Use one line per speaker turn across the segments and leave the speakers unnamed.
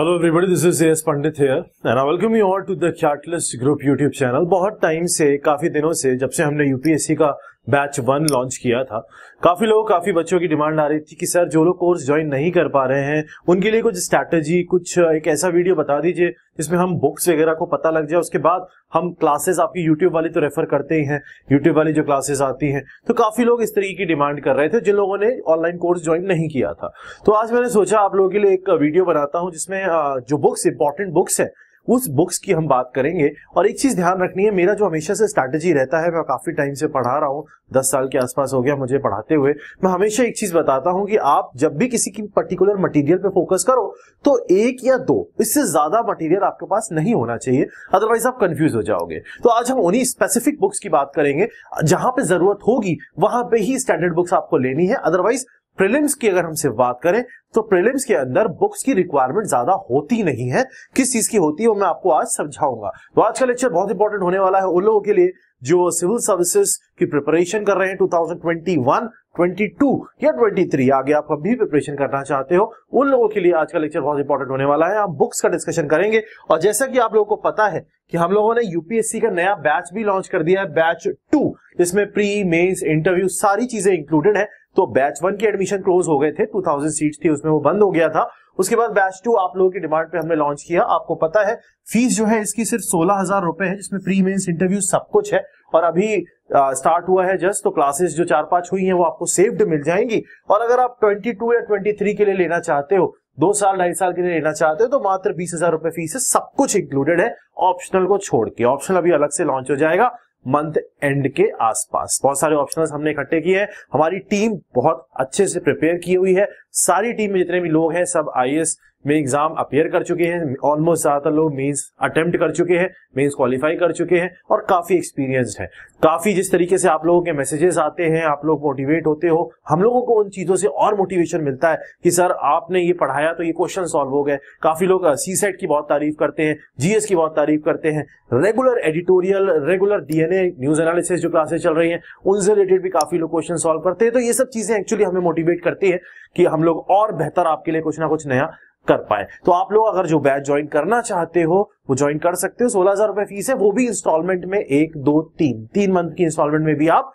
Hello everybody this is S Pandit here and I welcome you all to the catalyst group YouTube channel बहुत time से काफ़ी दिनों से जब से हमने यूपीएससी का बैच वन लॉन्च किया था काफी लोग काफी बच्चों की डिमांड आ रही थी कि सर जो लोग कोर्स ज्वाइन नहीं कर पा रहे हैं उनके लिए कुछ स्ट्रैटेजी कुछ एक ऐसा वीडियो बता दीजिए जिसमें हम बुक्स वगैरह को पता लग जाए उसके बाद हम क्लासेस आपकी यूट्यूब वाली तो रेफर करते ही हैं यूट्यूब वाली जो क्लासेस आती हैं तो काफी लोग इस तरीके की डिमांड कर रहे थे जिन लोगों ने ऑनलाइन कोर्स ज्वाइन नहीं किया था तो आज मैंने सोचा आप लोगों के लिए एक वीडियो बनाता हूँ जिसमें जो बुक्स इंपॉर्टेंट बुक्स है उस बुक्स की हम बात करेंगे और एक चीज ध्यान रखनी है मेरा जो हमेशा से स्ट्रैटेजी रहता है मैं काफी टाइम से पढ़ा रहा हूँ दस साल के आसपास हो गया मुझे पढ़ाते हुए मैं हमेशा एक चीज बताता हूँ कि आप जब भी किसी की पर्टिकुलर मटेरियल पे फोकस करो तो एक या दो इससे ज्यादा मटेरियल आपके पास नहीं होना चाहिए अदरवाइज आप कंफ्यूज हो जाओगे तो आज हम उन्हीं स्पेसिफिक बुक्स की बात करेंगे जहां पे जरूरत होगी वहां पे ही स्टैंडर्ड बुक्स आपको लेनी है अदरवाइज प्रीलिम्स की अगर हमसे बात करें तो प्रीलिम्स के अंदर बुक्स की रिक्वायरमेंट ज्यादा होती नहीं है किस चीज की होती है वो मैं आपको आज समझाऊंगा तो आज का लेक्चर बहुत इंपॉर्टेंट होने वाला है उन लोगों के लिए जो सिविल सर्विसेज की प्रिपरेशन कर रहे हैं 2021 22 या 23 आगे आप कभी प्रिपरेशन करना चाहते हो उन लोगों के लिए आज का लेक्चर बहुत इंपॉर्टेंट होने वाला है हम बुक्स का डिस्कशन करेंगे और जैसा कि आप लोगों को पता है कि हम लोगों ने यूपीएससी का नया बैच भी लॉन्च कर दिया है बैच टू इसमें प्री मेंस इंटरव्यू सारी चीजें इंक्लूडेड है तो बैच वन के एडमिशन क्लोज हो गए थे 2000 सीट थी उसमें वो बंद हो गया था उसके बाद बैच टू आप लोगों की डिमांड पे हमने लॉन्च किया आपको पता है फीस जो है इसकी सिर्फ सोलह हजार रुपए है जिसमें प्री मेन्स इंटरव्यू सब कुछ है और अभी आ, स्टार्ट हुआ है जस्ट तो क्लासेस जो चार पांच हुई हैं वो आपको सेव्ड मिल जाएंगी और अगर आप ट्वेंटी या ट्वेंटी के लिए लेना चाहते हो दो साल ढाई साल के लिए लेना चाहते हो तो मात्र बीस हजार रुपए फीस है सब कुछ इंक्लूडेड है ऑप्शनल को छोड़ के ऑप्शनल अभी अलग से लॉन्च हो जाएगा मंथ एंड के आसपास बहुत सारे ऑप्शन हमने इकट्ठे किए हैं हमारी टीम बहुत अच्छे से प्रिपेयर की हुई है सारी टीम में जितने भी लोग हैं सब आई में एग्जाम अपेयर कर चुके हैं ऑलमोस्ट ज्यादातर लोग मेंस अटेम्प्ट कर चुके हैं मेंस क्वालिफाई कर चुके हैं और काफी एक्सपीरियंस्ड है काफी जिस तरीके से आप लोगों के मैसेजेस आते हैं आप लोग मोटिवेट होते हो हम लोगों को उन चीजों से और मोटिवेशन मिलता है कि सर आपने ये पढ़ाया तो ये क्वेश्चन सॉल्व हो गए काफी लोग सी सेट की बहुत तारीफ करते हैं जीएस की बहुत तारीफ करते हैं regular editorial regular DNA news analysis जो क्लासेस चल रही है उनसे रिलेटेड भी काफी लोग क्वेश्चन सोल्व करते हैं तो ये सब चीजें एक्चुअली हमें मोटिवेट करती है कि हम हम लोग और बेहतर आपके लिए कुछ ना कुछ नया कर पाए तो आप लोग अगर जो बैच ज्वाइन करना चाहते हो वो ज्वाइन कर सकते हो सोलह हजार रुपए फीस है वो भी इंस्टॉलमेंट में एक दो तीन तीन मंथ की इंस्टॉलमेंट में भी आप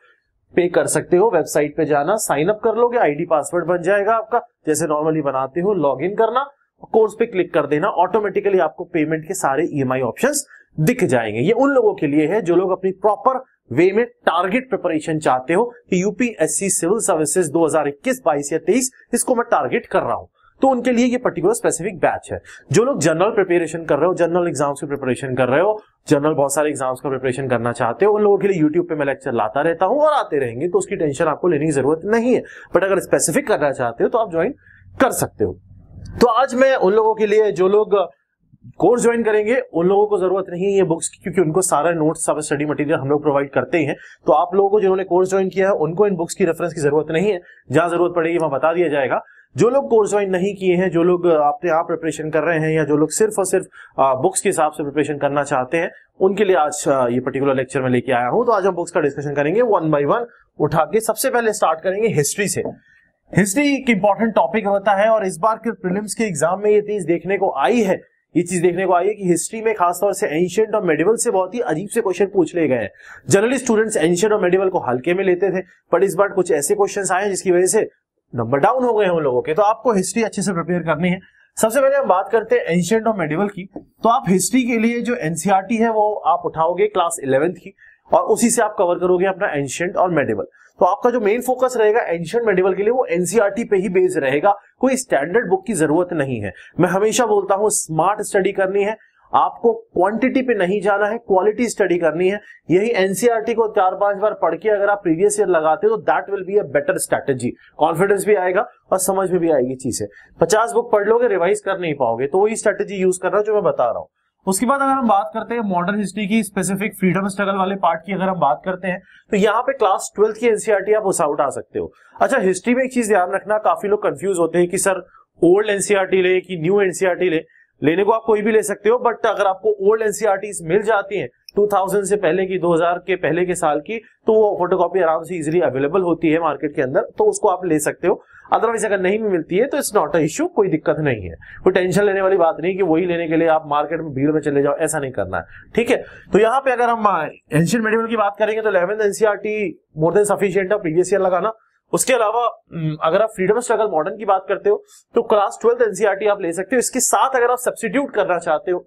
पे कर सकते हो वेबसाइट पे जाना साइन अप कर लोगे आईडी पासवर्ड बन जाएगा आपका जैसे नॉर्मली बनाते हो लॉग इन करना कोर्स पे क्लिक कर देना ऑटोमेटिकली आपको पेमेंट के सारे ईएमआई e ऑप्शंस दिख जाएंगे ये उन लोगों के लिए है जो लोग अपनी प्रॉपर वे में टारगेट प्रिपरेशन चाहते हो कि यूपीएससी सिविल सर्विसेज 2021 22 या 23 इसको मैं टारगेट कर रहा हूं तो उनके लिए ये पर्टिकुलर स्पेसिफिक बैच है जो लोग जनरल प्रिपरेशन कर रहे हो जनरल एग्जाम्स की प्रिपरेशन कर रहे हो जनरल बहुत सारे एग्जाम्स का प्रिपरेशन करना चाहते हो उन लोगों के लिए यूट्यूब पे मैं लेक्चर लाता रहता हूं और आते रहेंगे तो उसकी टेंशन आपको लेने की जरूरत नहीं है बट अगर स्पेसिफिक करना चाहते हो तो आप ज्वाइन कर सकते हो तो आज मैं उन लोगों के लिए जो लोग कोर्स ज्वाइन करेंगे उन लोगों को जरूरत नहीं है ये बुक्स की क्योंकि उनको सारा नोट्स सब स्टडी मटेरियल हम लोग प्रोवाइड करते हैं तो आप लोगों को जिन्होंने कोर्स ज्वाइन किया है उनको इन बुक्स की रेफरेंस की जरूरत नहीं है जहां जरूरत पड़ेगी वहां बता दिया जाएगा जो लोग कोर्स ज्वाइन नहीं किए हैं जो लोग अपने आप प्रिपरेशन कर रहे हैं या जो लोग सिर्फ और सिर्फ बुक्स के हिसाब से प्रिपरेशन करना चाहते हैं उनके लिए आज ये पर्टिकुलर लेक्चर में लेके आया हूँ तो आज हम बुक्स का डिस्कशन करेंगे वन बाई वन उठा के सबसे पहले स्टार्ट करेंगे हिस्ट्री से हिस्ट्री एक इंपॉर्टेंट टॉपिक होता है और इस बार के प्रिलिम्स के एग्जाम में ये चीज देखने को आई है ये चीज देखने को आई है कि हिस्ट्री में खासतौर से एंशियंट और मेडिवल से बहुत ही अजीब से क्वेश्चन पूछ ले गए हैं जनरली स्टूडेंट्स एंशियंट और मेडिवल को हल्के में लेते थे बट इस बार कुछ ऐसे क्वेश्चन आए जिसकी वजह से नंबर डाउन हो गए हैं उन लोगों के तो आपको हिस्ट्री अच्छे से प्रिपेयर करनी है सबसे पहले हम बात करते हैं एंशियंट और मेडिवल की तो आप हिस्ट्री के लिए जो एनसीआरटी e है वो आप उठाओगे क्लास इलेवेंथ की और उसी से आप कवर करोगे अपना एंशियंट और मेडिवल तो आपका जो मेन फोकस रहेगा एंशियंट मेडिवल के लिए वो एनसीआरटी e पे ही बेस रहेगा कोई स्टैंडर्ड बुक की जरूरत नहीं है मैं हमेशा बोलता हूँ स्मार्ट स्टडी करनी है आपको क्वांटिटी पे नहीं जाना है क्वालिटी स्टडी करनी है यही एनसीआरटी e को चार पांच बार पढ़ के अगर आप प्रीवियस ईयर लगाते हो तो that will be a better strategy confidence भी आएगा और समझ में भी आएगी चीजें पचास बुक पढ़ लोगे रिवाइज कर नहीं पाओगे तो वही स्ट्रेटेजी यूज कर रहा हूं जो मैं बता रहा हूँ उसके बाद अगर हम बात करते हैं मॉडर्न हिस्ट्री की स्पेसिफिक फ्रीडम स्ट्रगल वाले पार्ट की अगर हम बात करते हैं तो यहाँ पे क्लास ट्वेल्थ की एनसीआरटी e आप उस आउट आ सकते हो अच्छा हिस्ट्री में एक चीज ध्यान रखना काफी लोग कंफ्यूज होते हैं कि सर ओल्ड एनसीआरटी e ले कि न्यू एनसीआरटी e ले लेने को आप कोई भी ले सकते हो बट अगर आपको ओल्ड एनसीआरटी मिल जाती है 2000 से पहले की 2000 के पहले के साल की तो वो फोटोकॉपी आराम से इजिली अवेलेबल होती है मार्केट के अंदर तो उसको आप ले सकते हो अदरवाइज अगर नहीं भी मिलती है तो इट्स नॉट अ इश्यू कोई दिक्कत नहीं है कोई टेंशन लेने वाली बात नहीं कि वही लेने के लिए आप मार्केट में भीड़ में चले जाओ ऐसा नहीं करना है ठीक है तो यहाँ पे अगर हम एंशियन हाँ, मेडिकल की बात करेंगे तो eleventh NCERT more than sufficient है प्रीवियस ईयर लगाना उसके अलावा हम्म, अगर आप फ्रीडम स्ट्रगल मॉडर्न की बात करते हो तो क्लास ट्वेल्थ एनसीआरटी आप ले सकते हो इसके साथ अगर आप सब्सिट्यूट करना चाहते हो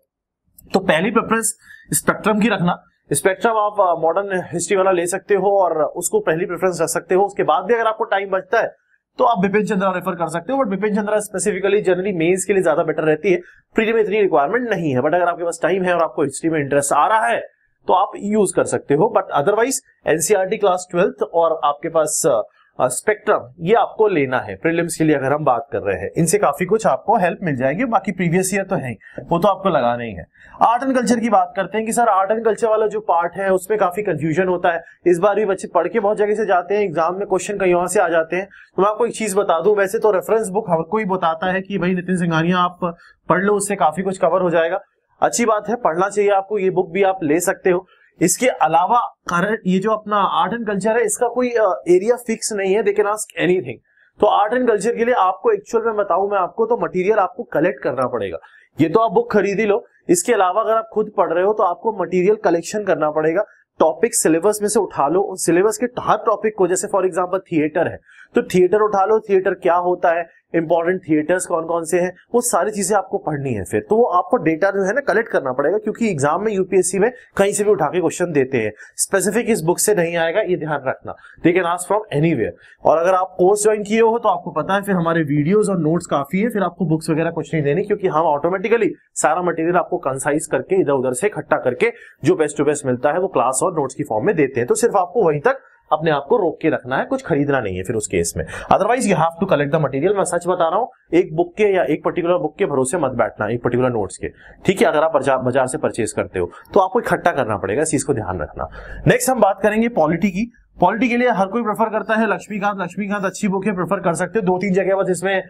तो पहली प्रेफरेंस स्पेक्ट्रम की रखना स्पेक्ट्रम आप मॉडर्न हाँ, हिस्ट्री वाला ले सकते हो और उसको पहली प्रेफरेंस रख सकते हो उसके बाद भी अगर आपको टाइम बचता है तो आप बिपिन चंद्रा रेफर कर सकते हो but Bipin Chandra specifically generally mains के लिए ज्यादा बेटर रहती है प्री में इतनी रिक्वायरमेंट नहीं है बट अगर आपके पास टाइम है और आपको हिस्ट्री में इंटरेस्ट आ रहा है तो आप यूज कर सकते हो but otherwise NCERT class twelfth और आपके पास uh, स्पेक्ट्रम हाँ, ये आपको लेना है प्रीलिम्स के लिए अगर हम बात कर रहे हैं इनसे काफी कुछ आपको हेल्प मिल जाएगी बाकी प्रीवियस ईयर तो है वो तो आपको लगाना ही है आर्ट एंड कल्चर की बात करते हैं कि सर आर्ट एंड कल्चर वाला जो पार्ट है उसमें काफी कंफ्यूजन होता है इस बार भी बच्चे पढ़ के बहुत जगह से जाते हैं एग्जाम में क्वेश्चन कहीं और से आ जाते हैं तो मैं आपको एक चीज बता दू वैसे तो रेफरेंस बुक हमको ही बताता है कि भाई नितिन सिंघानिया आप पढ़ लो उससे काफी कुछ कवर हो जाएगा अच्छी बात है पढ़ना चाहिए आपको ये बुक भी आप ले सकते हो इसके अलावा करंट ये जो अपना आर्ट एंड कल्चर है इसका कोई एरिया फिक्स नहीं है दे कैन आस्क एनीथिंग तो आर्ट एंड कल्चर के लिए आपको एक्चुअल में बताऊं मैं आपको तो मटेरियल आपको कलेक्ट करना पड़ेगा ये तो आप बुक खरीदी लो इसके अलावा अगर आप खुद पढ़ रहे हो तो आपको मटेरियल कलेक्शन करना पड़ेगा टॉपिक सिलेबस में से उठा लो सिलेबस के हर टॉपिक को जैसे फॉर एग्जाम्पल थिएटर है तो थिएटर उठा लो थिएटर क्या होता है इंपॉर्टेंट थिएटर्स कौन कौन से हैं वो सारी चीजें आपको पढ़नी है फिर तो वो आपको डेटा जो है ना कलेक्ट करना पड़ेगा क्योंकि एग्जाम में यूपीएससी में कहीं से भी उठा के क्वेश्चन देते हैं स्पेसिफिक इस बुक से नहीं आएगा ये ध्यान रखना दे कैन फ्रॉम एनी और अगर आप कोर्स ज्वाइन किए हो तो आपको पता है फिर हमारे वीडियोज और नोट्स काफी है फिर आपको बुक्स वगैरह कुछ नहीं देनी क्योंकि हम ऑटोमेटिकली सारा मटेरियल आपको कंसाइज करके इधर उधर से इकट्ठा करके जो बेस्ट टू बेस्ट मिलता है वो क्लास और नोट्स की फॉर्म में देते हैं तो सिर्फ आपको वहीं तक अपने आप को रोक के रखना है कुछ खरीदना नहीं है फिर उस केस में otherwise you have to collect the material मैं सच बता रहा हूँ एक बुक के या एक पर्टिकुलर बुक के भरोसे मत बैठना एक पर्टिकुलर नोट्स के ठीक है अगर आप बाजार से परचेज करते हो तो आपको इकट्ठा करना पड़ेगा इस चीज को ध्यान रखना नेक्स्ट हम बात करेंगे पॉलिटी की पॉलिटी के लिए हर कोई प्रेफर करता है लक्ष्मीकांत लक्ष्मीकांत अच्छी बुक है प्रेफर कर सकते हो दो तीन जगह बस इसमें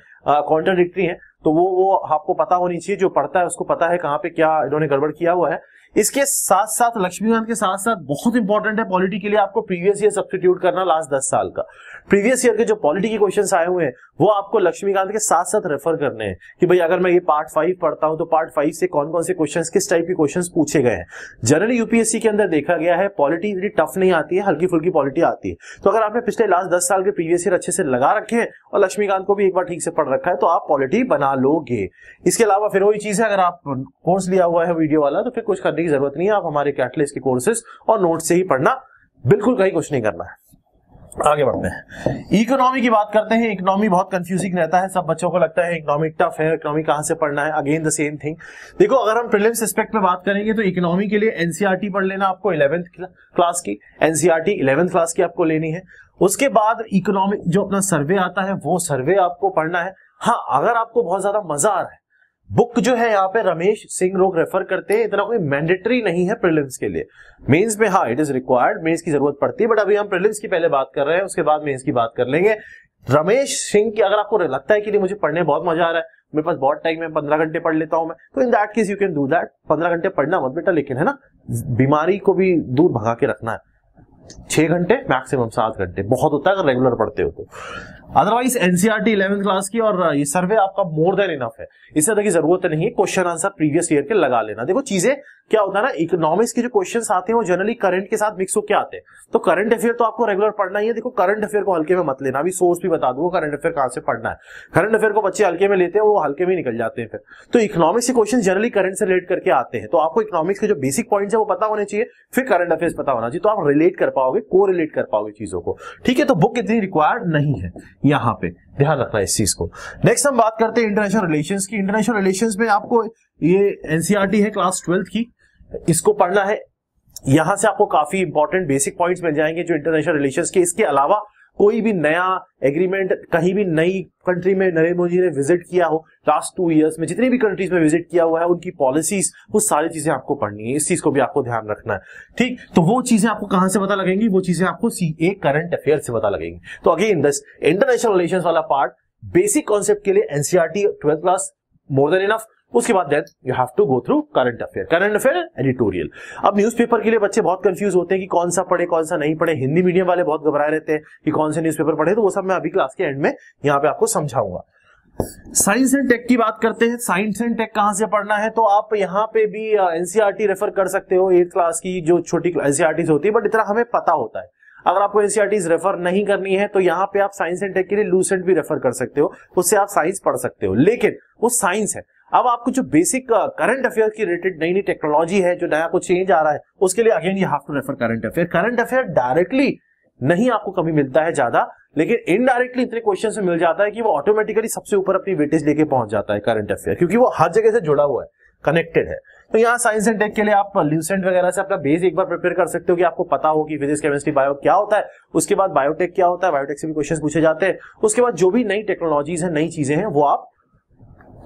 कॉन्ट्राडिक्टी है तो वो वो आपको पता होनी चाहिए जो पढ़ता है उसको पता है कहाँ पे क्या इन्होंने गड़बड़ किया हुआ है इसके साथ साथ लक्ष्मीकांत के साथ साथ बहुत इंपॉर्टेंट है पॉलिटी के लिए आपको प्रीवियस ईयर सब्सटीट्यूट करना लास्ट दस साल का प्रीवियस ईयर के जो पॉलिटी के क्वेश्चन आए हुए हैं वो आपको लक्ष्मीकांत के साथ साथ रेफर करने हैं कि भाई अगर मैं ये पार्ट फाइव पढ़ता हूँ तो पार्ट फाइव से कौन कौन से क्वेश्चन किस टाइप के क्वेश्चन पूछे गए हैं जनरली यूपीएससी के अंदर देखा गया है पॉलिटी इतनी टफ नहीं आती है हल्की फुल्की पॉलिटी आती है तो अगर आपने पिछले लास्ट दस साल के प्रीवियस ईयर अच्छे से लगा रखे हैं और लक्ष्मीकांत को भी एक बार ठीक से पढ़ रखा है तो आप पॉलिटी बना लोगे इसके अलावा फिर वही चीज है अगर आप कोर्स लिया हुआ है वीडियो वाला तो फिर कुछ करने की जरूरत नहीं है आप हमारे कैटलिस्ट के कोर्सेस और नोट से ही पढ़ना बिल्कुल कहीं कुछ नहीं करना है आगे बढ़ते हैं इकोनॉमी की बात करते हैं इकोनॉमी बहुत कंफ्यूजिंग रहता है सब बच्चों को लगता है इकोनॉमी टफ है इकोनॉमी कहाँ से पढ़ना है अगेन द सेम थिंग देखो अगर हम प्रिलिम्स एस्पेक्ट में बात करेंगे तो इकोनॉमी के लिए एनसीआरटी e पढ़ लेना आपको इलेवेंथ क्लास की एनसीआरटी इलेवेंथ क्लास की आपको लेनी है उसके बाद इकोनॉमिक जो अपना सर्वे आता है वो सर्वे आपको पढ़ना है हाँ अगर आपको बहुत ज्यादा मजा आ रहा है बुक जो है यहाँ पे रमेश सिंह लोग रेफर करते हैं इतना कोई मैंडेटरी नहीं है प्रिलिम्स के लिए मेंस में हाँ इट इज रिक्वायर्ड मेंस की जरूरत पड़ती है बट अभी हम प्रिलिम्स की पहले बात कर रहे हैं उसके बाद मेंस की बात कर लेंगे रमेश सिंह की अगर आपको लगता है कि नहीं मुझे पढ़ने बहुत मजा आ रहा है मेरे पास बहुत टाइम है पंद्रह घंटे पढ़ लेता हूं मैं तो in that case you can do that पंद्रह घंटे पढ़ना मत बेटा लेकिन है ना बीमारी को भी दूर भगा के रखना है छह घंटे मैक्सिमम सात घंटे बहुत होता है अगर रेगुलर पढ़ते हो तो अदरवाइज एनसीआरटी इलेवेंथ क्लास की और uh, ये सर्वे आपका मोर देन इनफ है इससे ज्यादा की जरूरत नहीं है क्वेश्चन आंसर प्रीवियस ईयर के लगा लेना देखो चीजें क्या होता है ना इकोनॉमिक्स के जो क्वेश्चन आते हैं वो जनरली करंट के साथ मिक्स होकर आते हैं तो करंट अफेयर तो आपको रेगुलर पढ़ना ही है देखो करंट अफेयर को हल्के में मत लेना अभी सोर्स भी बता दूंगा करंट अफेयर कहां से पढ़ना है करंट अफेयर को बच्चे हल्के में लेते हैं वो हल्के में निकल जाते हैं फिर तो इकोनॉमिक्स के क्वेश्चन जनरली करंट से रिलेट करके आते हैं तो आपको इकोनॉमिक्स के जो बेसिक पॉइंट है वो पता होने चाहिए फिर करंट अफेयर पता होना चाहिए तो आप रिलेट कर पाओगे को रिलेट कर पाओगे चीजों को ठीक है तो बुक इतनी रिक्वायर्ड नहीं है यहाँ पे ध्यान रखना इस चीज को नेक्स्ट हम बात करते हैं इंटरनेशनल रिलेशन की इंटरनेशनल रिलेशन में आपको ये एनसीआरटी e है क्लास ट्वेल्थ की इसको पढ़ना है यहां से आपको काफी इंपॉर्टेंट बेसिक पॉइंट्स मिल जाएंगे जो इंटरनेशनल रिलेशन के इसके अलावा कोई भी नया एग्रीमेंट कहीं भी नई कंट्री में नरेंद्र मोदी ने विजिट किया हो लास्ट टू इयर्स में जितनी भी कंट्रीज में विजिट किया हुआ है उनकी पॉलिसीज वो सारी चीजें आपको पढ़नी है इस चीज को भी आपको ध्यान रखना है ठीक तो वो चीजें आपको कहां से पता लगेंगी वो चीजें आपको सी ए करंट अफेयर से पता लगेंगी तो अगेन दस इंटरनेशनल रिलेशन वाला पार्ट बेसिक कॉन्सेप्ट के लिए NCERT twelfth class more than enough उसके बाद then you have to go through current affair current affair editorial अब न्यूज़पेपर के लिए बच्चे बहुत कंफ्यूज होते हैं कि कौन सा पढ़े कौन सा नहीं पढ़े हिंदी मीडियम वाले बहुत घबराए रहते हैं कि कौन से न्यूज़पेपर पढ़े तो वो सब मैं अभी क्लास के एंड में यहाँ पे आपको समझाऊंगा साइंस एंड टेक की बात करते हैं साइंस एंड टेक कहां से पढ़ना है तो आप यहाँ पे भी एनसीआरटी रेफर e कर सकते हो एट क्लास की जो छोटी एनसीआरटी e होती है बट इतना हमें पता होता है अगर आपको एनसीआरटीज रेफर e नहीं करनी है तो यहाँ पे आप साइंस एंड टेक के लिए लूसेंट भी रेफर कर सकते हो उससे आप साइंस पढ़ सकते हो लेकिन वो साइंस है अब आपको जो बेसिक करंट अफेयर की रिलेटेड नई नई टेक्नोलॉजी है जो नया कुछ चेंज आ रहा है उसके लिए again you have to refer current affair current affair directly नहीं आपको कभी मिलता है ज्यादा लेकिन इनडायरेक्टली इतने क्वेश्चन से मिल जाता है कि वो ऑटोमेटिकली सबसे ऊपर अपनी वेटेज लेके पहुंच जाता है करंट अफेयर क्योंकि वो हर जगह से जुड़ा हुआ है कनेक्टेड है तो यहाँ साइंस एंड टेक के लिए आप ल्यूसेंट वगैरह से अपना बेस एक बार प्रिपेयर कर सकते हो कि आपको पता हो कि फिजिक्स केमिस्ट्री बायो क्या होता है उसके बाद बायोटेक क्या होता है बायोटेक से भी क्वेश्चन पूछे जाते हैं उसके बाद जो भी नई टेक्नोलॉजीज है नई चीजें हैं वो आप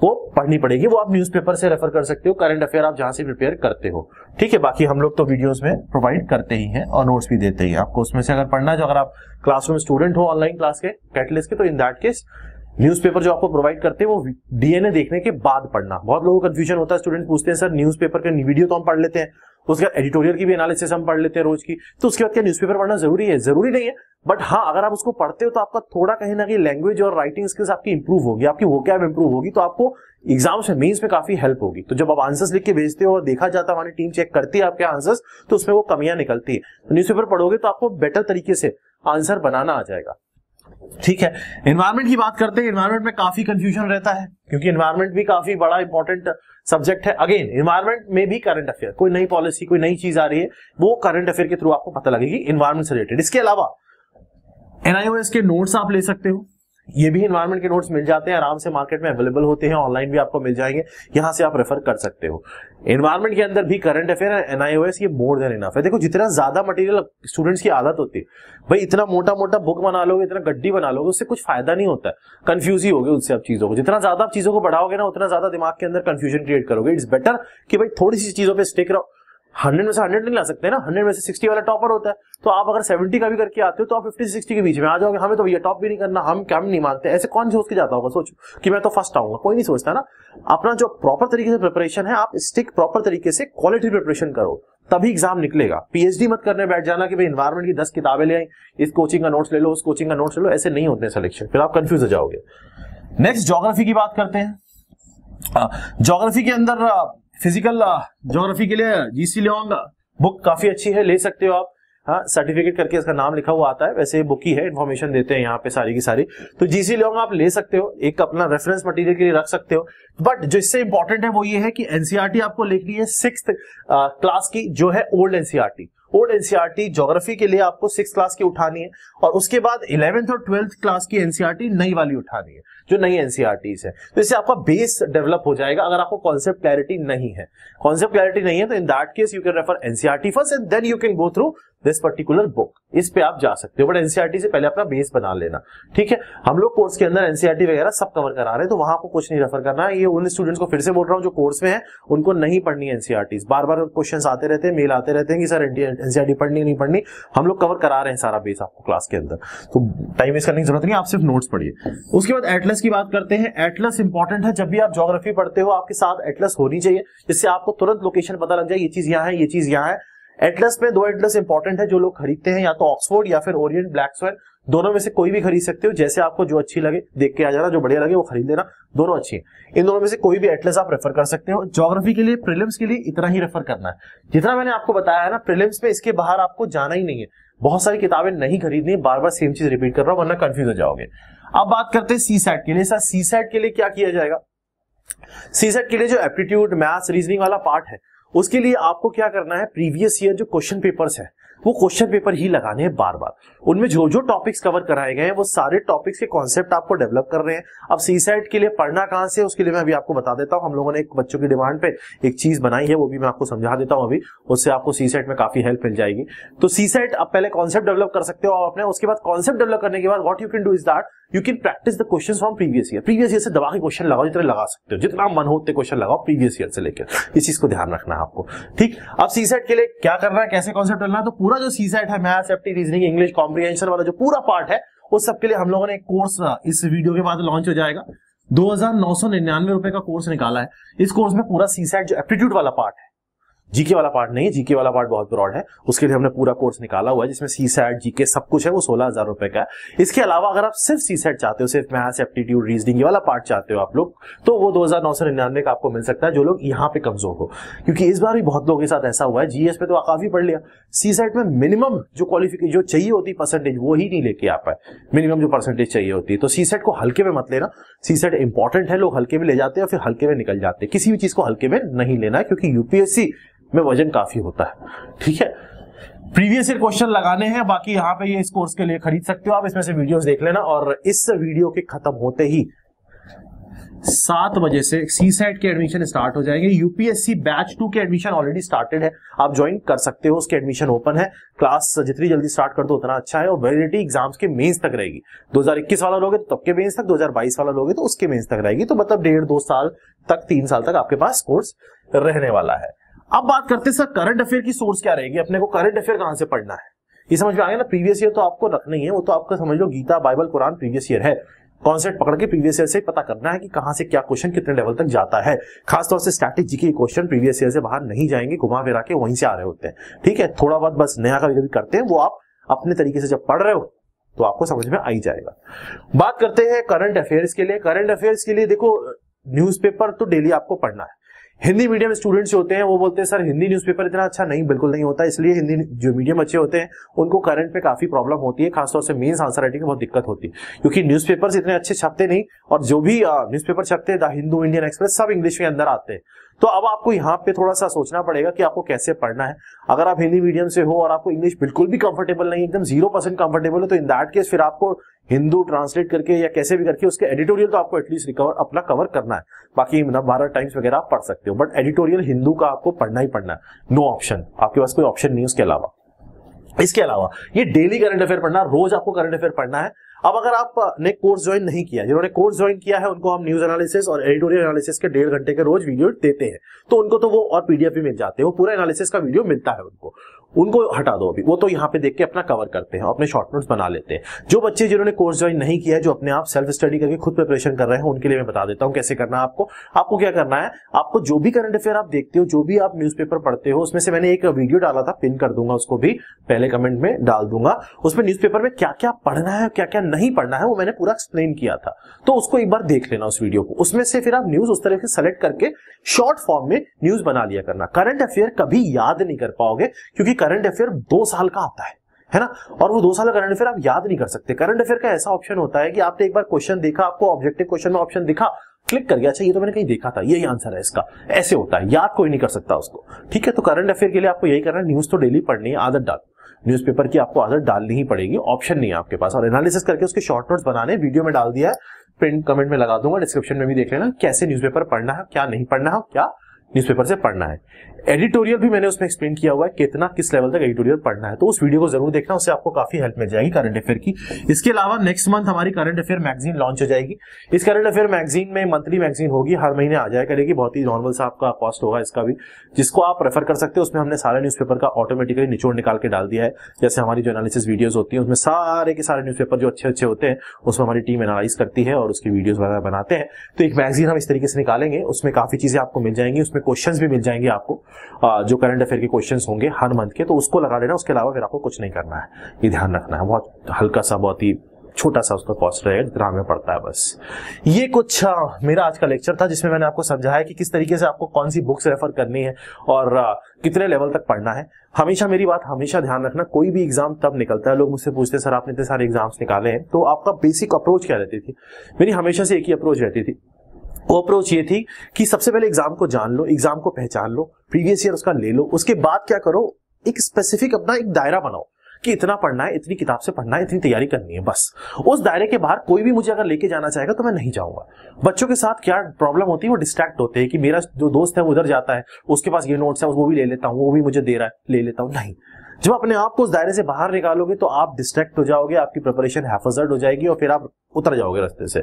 आपको पढ़नी पड़ेगी वो आप न्यूज़पेपर से रेफर कर सकते हो करंट अफेयर आप जहां से प्रिपेयर करते हो ठीक है बाकी हम लोग तो वीडियोस में प्रोवाइड करते ही हैं और नोट्स भी देते ही आपको उसमें से अगर पढ़ना जो अगर आप क्लासरूम स्टूडेंट हो ऑनलाइन क्लास के कैटलिस्ट के तो इन दैट केस न्यूज़पेपर जो आपको प्रोवाइड करते हैं वो डीएनए देखने के बाद पढ़ना बहुत लोगों को कंफ्यूजन होता है स्टूडेंट पूछते हैं सर न्यूज़पेपर पेपर वीडियो तो हम पढ़ लेते हैं उसके बाद एडिटोरियल की भी एनालिसिस हम पढ़ लेते हैं रोज की तो उसके बाद क्या न्यूज़पेपर पढ़ना जरूरी है जरूरी नहीं है बट हाँ अगर आप उसको पढ़ते हो तो आपका थोड़ा कहीं ना कहीं लैंग्वेज और राइटिंग स्किल्स आपकी इंप्रूव होगी आपकी वो क्या इंप्रूव होगी तो आपको एग्जाम्स में मेन्स में काफी हेल्प होगी तो जब आप आंसर्स लिख के भेजते हो और देखा जाता है हमारी टीम चेक करती है आपके आंसर्स तो उसमें वो कमियां निकलती है तो न्यूज़पेपर पढ़ोगे तो आपको बेटर तरीके से आंसर बनाना आ जाएगा ठीक है इन्वायरमेंट की बात करते हैं इन्वायरमेंट में काफी कंफ्यूजन रहता है क्योंकि इन्वायरमेंट भी काफी बड़ा इंपॉर्टेंट सब्जेक्ट है अगेन इन्वायरमेंट में भी करंट अफेयर कोई नई पॉलिसी कोई नई चीज आ रही है वो करंट अफेयर के थ्रू आपको पता लगेगी इन्वायरमेंट से रिलेटेड इसके अलावा एनआईओएस के नोट्स आप ले सकते हो ये भी इन्वायरमेंट के नोट्स मिल जाते हैं आराम से मार्केट में अवेलेबल होते हैं ऑनलाइन भी आपको मिल जाएंगे यहां से आप रेफर कर सकते हो इन्वायरमेंट के अंदर भी करंट अफेयर एनआईओएस ये मोर देन इनफ है देखो जितना ज्यादा मटेरियल स्टूडेंट्स की आदत होती है भाई इतना मोटा मोटा बुक बना लोगे इतना गड्डी बना लोगे उससे कुछ फायदा नहीं होता है कंफ्यूज ही होगी उससे आप चीजों को जितना ज्यादा आप चीजों को बढ़ाओगे ना उतना ज्यादा दिमाग के अंदर कंफ्यूजन क्रिएट करोगे इट्स बेटर कि भाई थोड़ी सी चीजों पर स्टिक रहो हंड्रेड में से हंड्रेड नहीं ला सकते ना हंड्रेड में से सिक्सटी वाला टॉपर होता है तो आप अगर सेवेंटी का भी करके आते हो तो आप फिफ्टी से सिक्सटी के बीच में आ जाओगे हमें तो भैया टॉप भी नहीं करना हम क्या नहीं मानते ऐसे कौन सोच के जाता होगा सोचो कि मैं तो फर्स्ट आऊंगा कोई नहीं सोचता ना अपना जो प्रॉपर तरीके से प्रिपरेशन है आप स्टिक प्रॉपर तरीके से क्वालिटी प्रिपरेशन करो तभी एग्जाम निकलेगा पीएचडी मत करने बैठ जाना कि भाई इन्वायरमेंट की दस किताबें ले आई इस कोचिंग का नोट्स ले लो उस कोचिंग का नोट्स ले लो ऐसे नहीं होते सिलेक्शन फिर आप कंफ्यूज हो जाओगे नेक्स्ट जोग्राफी की बात करते हैं ज्योग्राफी हाँ, के अंदर फिजिकल जोग्राफी uh, के लिए जीसी लियोन बुक काफी अच्छी है ले सकते हो आप हाँ सर्टिफिकेट करके इसका नाम लिखा हुआ आता है वैसे बुक ही है इन्फॉर्मेशन देते हैं यहाँ पे सारी की सारी तो जीसी लियोंग आप ले सकते हो एक अपना रेफरेंस मटेरियल के लिए रख सकते हो बट जो इससे इंपॉर्टेंट है वो ये है कि एनसीआरटी e आपको लिखनी है सिक्स क्लास uh, की जो है old NCERT old NCERT geography के लिए आपको सिक्स क्लास की उठानी है और उसके बाद इलेवेंथ और ट्वेल्थ क्लास की एनसीआरटी e नई वाली उठानी है जो नई टी है तो इससे आपका बेस डेवलप हो जाएगा अगर आपको कॉन्सेप्ट क्लैरिटी नहीं है कॉन्सेप्ट क्लैरिटी नहीं है तो in that case you can refer NCERT first and then you can go through this particular book इस पे आप जा सकते हो बट एनसीआरटी e से पहले अपना बेस बना लेना ठीक है हम लोग कोर्स के अंदर एनसीआरटी e वगैरह सब कवर करा रहे हैं तो वहां को कुछ नहीं रेफर करना है ये उन स्टूडेंट्स को फिर से बोल रहा हूँ जो कोर्स में है उनको नहीं पढ़नी है एनसीआरटी बार बार क्वेश्चन आते रहते हैं मेल आते रहते हैं कि सर एनसीआरटी e पढ़नी नहीं पढ़नी हम लोग कवर करा रहे हैं सारा बेस आपको क्लास के अंदर तो टाइम वेस्ट करने की जरूरत नहीं आप सिर्फ नोट्स पढ़िए उसके बाद एटलेस एटलस की बात करते हैं एटलस इंपॉर्टेंट है जब भी आप ज्योग्राफी पढ़ते हो आपके साथ एटलस होनी चाहिए जिससे आपको तुरंत लोकेशन पता लग जाए ये चीज यहाँ है ये चीज यहाँ है एटलस में दो एटलस इंपॉर्टेंट है जो लोग खरीदते हैं या तो ऑक्सफोर्ड या फिर ओरियंट ब्लैक स्वेल दोनों में से कोई भी खरीद सकते हो जैसे आपको जो अच्छी लगे देख के आ जाना जो बढ़िया लगे वो खरीद लेना दोनों अच्छी है इन दोनों में से कोई भी एटलस आप रेफर कर सकते हो जोग्राफी के लिए प्रिलिम्स के लिए इतना ही रेफर करना है जितना मैंने आपको बताया है ना प्रिलिम्स में इसके बाहर आपको जाना ही नहीं है बहुत सारी किताबें नहीं खरीदनी बार बार सेम चीज रिपीट कर रहा हूं वरना कंफ्यूज हो जाओगे अब बात करते हैं सी सेट के लिए सर सी सेट के लिए क्या किया जाएगा सी सेट के लिए जो एप्टीट्यूड मैथ्स रीजनिंग वाला पार्ट है उसके लिए आपको क्या करना है प्रीवियस ईयर जो क्वेश्चन पेपर्स है वो क्वेश्चन पेपर ही लगाने हैं बार बार उनमें जो जो टॉपिक्स कवर कराए गए हैं वो सारे टॉपिक्स के कॉन्सेप्ट आपको डेवलप कर रहे हैं अब सी सेट के लिए पढ़ना कहां से उसके लिए मैं अभी आपको बता देता हूँ हम लोगों ने एक बच्चों की डिमांड पे एक चीज बनाई है वो भी मैं आपको समझा देता हूं अभी उससे आपको सी सेट में काफी हेल्प मिल जाएगी तो सी सेट आप पहले कॉन्सेप्ट डेवलप कर सकते हो आप अपने उसके बाद कॉन्सेप्ट डेवलप करने के बाद what you can do is that you can practise the question from previous year previous year से दवा के क्वेश्चन लगाओ जितने लगा सकते हो जितना मन हो उतने क्वेश्चन लगाओ प्रीवियस ईयर से लेकर इस चीज को ध्यान रखना है आपको ठीक अब सी सेट के लिए क्या करना है कैसे कॉन्सेप्ट करना है तो पूरा जो सी सेट है मैथ सेफ्टी रीजनिंग इंग्लिश कॉम्प्रीहेंशन वाला जो पूरा पार्ट है उस सबके लिए हम लोगों ने एक कोर्स इस वीडियो के बाद लॉन्च हो जाएगा दो हजार नौ सौ निन्यानवे रुपए का कोर्स निकाला है इस कोर्स में पूरा सी सेट जो एप्टीट्यूड वाला पार्ट है जीके वाला पार्ट नहीं जीके वाला पार्ट बहुत ब्रॉड है उसके लिए हमने पूरा कोर्स निकाला हुआ है जिसमें सी सैट जीके सब कुछ है वो सोलह हजार रुपए का है इसके अलावा अगर आप सिर्फ सी सैट चाहते हो सिर्फ मैथ्स एप्टीट्यूड रीजनिंग ये वाला पार्ट चाहते हो आप लोग तो वो दो हजार नौ सौ निन्यानवे का आपको मिल सकता है जो लोग यहाँ पे कमजोर हो क्योंकि इस बार भी बहुत लोगों के साथ ऐसा हुआ है जीएस पे तो काफी पढ़ लिया सी सैट में मिनिमम जो क्वालिफिकेशन जो चाहिए होती परसेंटेज वो ही नहीं लेके आ पाए मिनिमम जो परसेंटेज चाहिए होती है तो सी सेट को हल्के में मत लेना सी सेट इंपॉर्टेंट है लोग हल्के में ले जाते हैं और फिर हल्के में निकल जाते हैं किसी भी चीज को हल्के में नहीं लेना है क्योंकि यूपीएससी में वजन काफी होता है ठीक है प्रीवियस ईयर क्वेश्चन लगाने हैं बाकी यहाँ पे ये इस कोर्स के लिए खरीद सकते हो आप इसमें से वीडियोस देख लेना और इस वीडियो के खत्म होते ही सात बजे से सी सेट के एडमिशन स्टार्ट हो जाएंगे यूपीएससी बैच टू के एडमिशन ऑलरेडी स्टार्टेड है आप ज्वाइन कर सकते हो उसके एडमिशन ओपन है क्लास जितनी जल्दी स्टार्ट कर दो उतना अच्छा है और वैलिडिटी एग्जाम्स के मेंस तक रहेगी 2021 वाला लोगे तो तब के मेंस तक 2022 वाला लोगे तो उसके मेंस तक रहेगी तो मतलब डेढ़ दो साल तक तीन साल तक आपके पास कोर्स रहने वाला है अब बात करते हैं सर करंट अफेयर की सोर्स क्या रहेगी अपने को करंट अफेयर कहां से पढ़ना है ये समझ में आ गया ना प्रीवियस ईयर तो आपको रखना ही है वो तो आपका समझ लो Gita Bible Quran previous year है कॉन्सेप्ट पकड़ के प्रीवियस ईयर से पता करना है कि कहां से क्या क्वेश्चन कितने लेवल तक जाता है खासतौर से स्टैटिक जी के क्वेश्चन प्रीवियस ईयर से बाहर नहीं जाएंगे घुमा फिरा के वहीं से आ रहे होते हैं ठीक है थोड़ा बहुत बस नया कभी कभी करते हैं वो आप अपने तरीके से जब पढ़ रहे हो तो आपको समझ में आ ही जाएगा बात करते हैं करंट अफेयर्स के लिए करंट अफेयर्स के लिए देखो न्यूज़पेपर तो डेली आपको पढ़ना है हिंदी मीडियम स्टूडेंट्स होते हैं वो बोलते हैं सर हिंदी न्यूज़पेपर इतना अच्छा नहीं बिल्कुल नहीं होता इसलिए हिंदी जो मीडियम अच्छे होते हैं उनको करंट पे काफी प्रॉब्लम होती है खासतौर से मेन्स आंसर राइटिंग में बहुत दिक्कत होती है क्योंकि न्यूज़पेपर्स इतने अच्छे छपते नहीं और जो भी न्यूज़पेपर छपते हैं द हिंदू इंडियन एक्सप्रेस सब इंग्लिश के अंदर आते हैं तो अब आपको यहाँ पे थोड़ा सा सोचना पड़ेगा कि आपको कैसे पढ़ना है अगर आप हिंदी मीडियम से हो और आपको इंग्लिश बिल्कुल भी कंफर्टेबल नहीं एकदम जीरो परसेंट कंफर्टेबल है तो इन दैट केस फिर आपको हिंदू ट्रांसलेट करके या कैसे भी करके उसके एडिटोरियल तो आपको एटलीस्ट रिकवर अपना कवर करना है बाकी भारत मतलब टाइम्स वगैरह आप पढ़ सकते हो बट एडिटोरियल हिंदू का आपको पढ़ना ही पढ़ना है नो ऑप्शन आपके पास कोई ऑप्शन नहीं उसके अलावा इसके अलावा ये डेली करंट अफेयर पढ़ना रोज आपको करंट अफेयर पढ़ना है अब अगर आप ने कोर्स ज्वाइन नहीं किया जिन्होंने कोर्स ज्वाइन किया है उनको हम न्यूज एनालिसिस और एडिटोरियल एनालिसिस के डेढ़ घंटे के रोज वीडियो देते हैं तो उनको तो वो और पीडीएफ भी मिल जाते हैं वो पूरा एनालिसिस का वीडियो मिलता है उनको उनको हटा दो अभी वो तो यहाँ पे देख के अपना कवर करते हैं अपने शॉर्ट नोट्स बना लेते हैं जो बच्चे जिन्होंने कोर्स ज्वाइन नहीं किया है जो अपने आप सेल्फ स्टडी करके खुद प्रिपरेशन कर रहे हैं उनके लिए मैं बता देता हूँ कैसे करना है आपको आपको क्या करना है आपको जो भी करंट अफेयर आप देखते हो जो भी आप न्यूज पढ़ते हो उसमें से मैंने एक वीडियो डाला था पिन कर दूंगा उसको भी पहले कमेंट में डाल दूंगा उसमें न्यूज में क्या क्या पढ़ना है क्या क्या नहीं पढ़ना है वो मैंने पूरा एक्सप्लेन किया था तो उसको एक बार देख लेना उस वीडियो को उसमें से फिर आप न्यूज उस तरह से सेलेक्ट करके शॉर्ट फॉर्म में न्यूज बना लिया करना करंट अफेयर कभी याद नहीं कर पाओगे क्योंकि करंट अफेयर दो साल का आता है है ना और वो दो साल करंट अफेयर आप याद नहीं कर सकते करंट अफेयर का ऐसा ऑप्शन होता है कि आपने एक बार क्वेश्चन देखा आपको ऑब्जेक्टिव क्वेश्चन में ऑप्शन दिखा क्लिक कर गया अच्छा ये तो मैंने कहीं देखा था यही आंसर है इसका ऐसे होता है याद कोई नहीं कर सकता उसको ठीक है तो करंट अफेयर के लिए आपको यही करना है न्यूज तो डेली पढ़नी है आदत डाल न्यूज़पेपर की आपको आदत डालनी ही पड़ेगी ऑप्शन नहीं है आपके पास और एनालिसिस करके उसके शॉर्ट नोट्स बनाने वीडियो में डाल दिया है प्रिंट कमेंट में लगा दूंगा डिस्क्रिप्शन में भी देख लेना कैसे न्यूज पढ़ना है क्या नहीं पढ़ना है क्या न्यूज़पेपर से पढ़ना है एडिटोरियल भी मैंने उसमें एक्सप्लेन किया हुआ है कितना किस लेवल तक एडिटोरियल पढ़ना है तो उस वीडियो को जरूर देखना उससे आपको काफी हेल्प मिल जाएगी करंट अफेयर की इसके अलावा नेक्स्ट मंथ हमारी करंट अफेयर मैगजीन लॉन्च हो जाएगी इस करंट अफेयर मैगजीन में मंथली मैगजीन होगी हर महीने आ जाए करेगी बहुत ही नॉर्मल सा आपका कॉस्ट होगा इसका भी जिसको आप प्रेफर कर सकते हैं उसमें हमने सारे न्यूज़पेपर का ऑटोमेटिकली निचोड़ निकाल के डाल दिया है जैसे हमारी जो एनालिसिस वीडियो होती है उसमें सारे के सारे न्यूज़पेपर जो अच्छे अच्छे होते हैं उसमें हमारी टीम एनालाइज करती है और उसकी वीडियो वगैरह बनाते हैं तो एक मैगजीन हम इस तरीके से निकालेंगे उसमें काफी चीजें आपको मिल जाएंगी उसमें क्वेश्चंस भी मिल जाएंगे आपको जो करंट अफेयर के क्वेश्चंस होंगे हर मंथ के तो उसको लगा लेना उसके अलावा फिर आपको कुछ नहीं करना है ये ध्यान रखना है बहुत हल्का सा बहुत ही छोटा सा उसका कॉस्ट रहेगा जितना हमें पड़ता है बस ये कुछ आ, मेरा आज का लेक्चर था जिसमें मैंने आपको समझाया कि किस तरीके से आपको कौन सी बुक्स रेफर करनी है और आ, कितने लेवल तक पढ़ना है हमेशा मेरी बात हमेशा ध्यान रखना कोई भी एग्जाम तब निकलता है लोग मुझसे पूछते हैं सर आपने इतने सारे एग्जाम्स निकाले हैं तो आपका बेसिक अप्रोच क्या रहती थी मेरी हमेशा से एक ही अप्रोच रहती थी वो अप्रोच ये थी कि सबसे पहले एग्जाम को जान लो एग्जाम को पहचान लो प्रीवियस ईयर उसका ले लो उसके बाद क्या करो एक स्पेसिफिक अपना एक दायरा बनाओ कि इतना पढ़ना है इतनी किताब से पढ़ना है इतनी तैयारी करनी है बस उस दायरे के बाहर कोई भी मुझे अगर लेके जाना चाहेगा तो मैं नहीं जाऊंगा बच्चों के साथ क्या प्रॉब्लम होती है वो डिस्ट्रैक्ट होते हैं कि मेरा जो दोस्त है वो उधर जाता है उसके पास ये नोट्स है वो भी ले लेता हूँ वो भी मुझे दे रहा है ले लेता हूँ नहीं जब अपने आप को उस दायरे से बाहर निकालोगे तो आप डिस्ट्रैक्ट हो जाओगे आपकी प्रिपरेशन हैफजर्ड हो जाएगी और फिर आप उतर जाओगे रास्ते से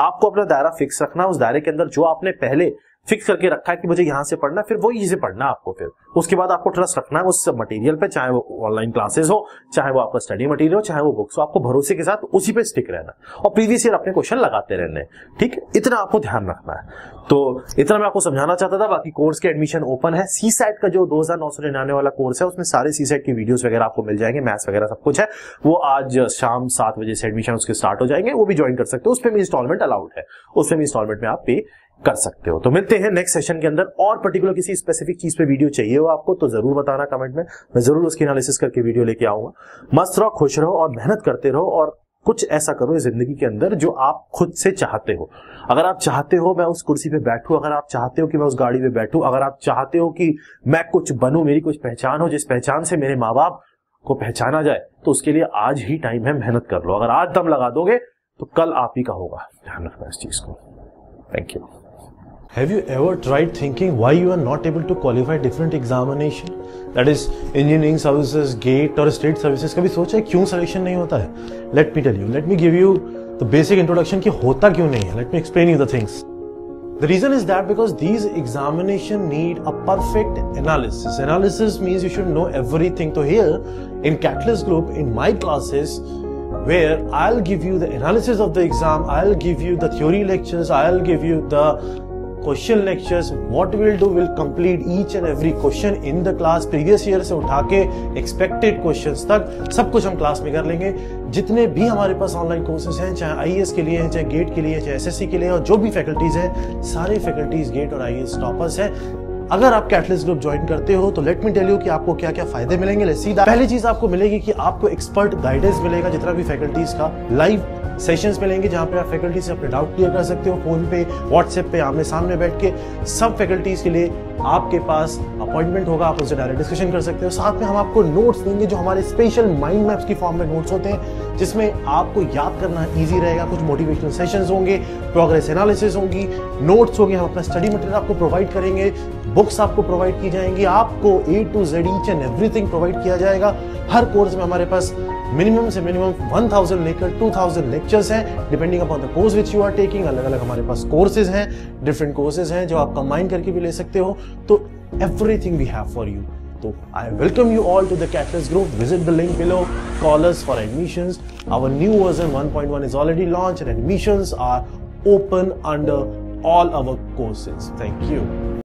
आपको अपना दायरा फिक्स रखना उस दायरे के अंदर जो आपने पहले फिक्स करके रखा है कि मुझे यहाँ से पढ़ना फिर वो से पढ़ना आपको फिर उसके बाद आपको ट्रस्ट रखना है उस मटेरियल पे चाहे वो ऑनलाइन क्लासेस हो चाहे वो आपका स्टडी मटेरियल हो चाहे वो बुक्स हो आपको भरोसे के साथ उसी पे स्टिक रहना और प्रीवियस ईयर अपने क्वेश्चन लगाते रहने ठीक इतना आपको ध्यान रखना है तो इतना मैं आपको समझाना चाहता था बाकी कोर्स के एडमिशन ओपन है सी साइड का जो दो हजार नौ सौ निन्यानवे वाला कोर्स है उसमें सारे सी साइड की वीडियोस वगैरह आपको मिल जाएंगे मैथ्स वगैरह सब कुछ है वो आज शाम सात बजे से एडमिशन उसके स्टार्ट हो जाएंगे वो भी ज्वाइन कर सकते हो उसमें भी इंस्टॉलमेंट अलाउड है उसमें भी इंस्टॉलमेंट में आप पे कर सकते हो तो मिलते हैं नेक्स्ट सेशन के अंदर और पर्टिकुलर किसी स्पेसिफिक चीज पे वीडियो चाहिए हो आपको तो जरूर बताना कमेंट में मैं जरूर उसकी एनालिसिस करके वीडियो लेके आऊंगा मस्त रहो खुश रहो और मेहनत करते रहो और कुछ ऐसा करो जिंदगी के अंदर जो आप खुद से चाहते हो अगर आप चाहते हो मैं उस कुर्सी पे बैठू अगर आप चाहते हो कि मैं उस गाड़ी पे बैठू अगर आप चाहते हो कि मैं कुछ बनू मेरी कुछ पहचान हो जिस पहचान से मेरे माँ बाप को पहचाना जाए तो उसके लिए आज ही टाइम है मेहनत कर लो अगर आज दम लगा दोगे तो कल आप ही का होगा ध्यान रखना इस चीज को thank you Have you ever tried thinking why you are not able to qualify different examination? That is engineering services, gate or state services. कभी सोचा है क्यों selection नहीं होता है? Let me tell you. Let me give you the basic introduction कि होता क्यों नहीं है. Let me explain you the things. The reason is that because these examination need a perfect analysis. Analysis means you should know everything. So here in Catalyst Group, in my classes, where I'll give you the analysis of the exam, I'll give you the theory lectures, I'll give you the question lectures what will do will complete each and every question in the class previous year से उठा के expected question तक सब कुछ हम class में कर लेंगे जितने भी हमारे पास ऑनलाइन कोर्सेज हैं चाहे आई e के लिए हैं चाहे गेट के लिए चाहे एस के लिए और जो भी फैकल्टीज हैं सारे फैकल्टीज गेट और आई टॉपर्स e हैं अगर आप कैटलिस्ट ग्रुप ज्वाइन करते हो तो लेट मी टेल यू कि आपको क्या क्या फायदे मिलेंगे सीधा पहली चीज आपको मिलेगी कि आपको एक्सपर्ट गाइडेंस मिलेगा जितना भी फैकल्टीज का लाइव सेशंस मिलेंगे जहाँ पे आप फैकल्टी से अपने डाउट क्लियर कर सकते हो फ़ोन पे व्हाट्सएप पे आमने सामने बैठ के सब फैकल्टीज़ के लिए आपके पास अपॉइंटमेंट होगा आप उनसे डायरेक्ट डिस्कशन कर सकते हो साथ में हम आपको नोट्स देंगे जो हमारे स्पेशल माइंड मैप्स की फॉर्म में नोट्स होते हैं जिसमें आपको याद करना ईजी रहेगा कुछ मोटिवेशनल सेशंस होंगे प्रोग्रेस एनालिसिस होंगी नोट्स होंगे हम अपना स्टडी मटेरियल आपको प्रोवाइड करेंगे बुक्स आपको प्रोवाइड की जाएंगी आपको A to Z each and everything provide किया जाएगा हर कोर्स में हमारे पास मिनिमम से मिनिमम 1000 लेकर 2000 लेक्चर्स हैं depending upon the course which you are taking अलग अलग हमारे पास कोर्सेज हैं डिफरेंट कोर्सेज हैं जो आप कंबाइन करके भी ले सकते हो तो everything we have for you तो I welcome you all to the Catalyst group visit the link below callers for admission our new version one point one is already launch and admission are open under all our courses thank you